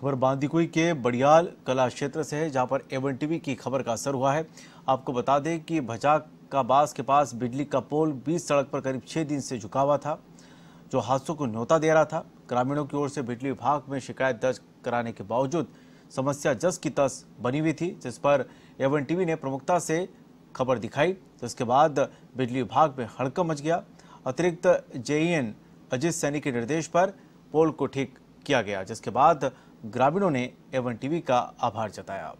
खबर बांदीकुई के बड़ियाल कला क्षेत्र से है जहां पर एवन टीवी की खबर का असर हुआ है आपको बता दें कि भजाक का बास के पास बिजली का पोल 20 सड़क पर करीब छः दिन से झुका हुआ था जो हादसों को न्योता दे रहा था ग्रामीणों की ओर से बिजली विभाग में शिकायत दर्ज कराने के बावजूद समस्या जस की तस बनी हुई थी जिस पर एवन टीवी ने प्रमुखता से खबर दिखाई जिसके बाद बिजली विभाग में हड़कम मच गया अतिरिक्त जेईएन अजीत सैनी के निर्देश पर पोल को ठीक किया गया जिसके बाद ग्रामीणों ने एवन टीवी का आभार जताया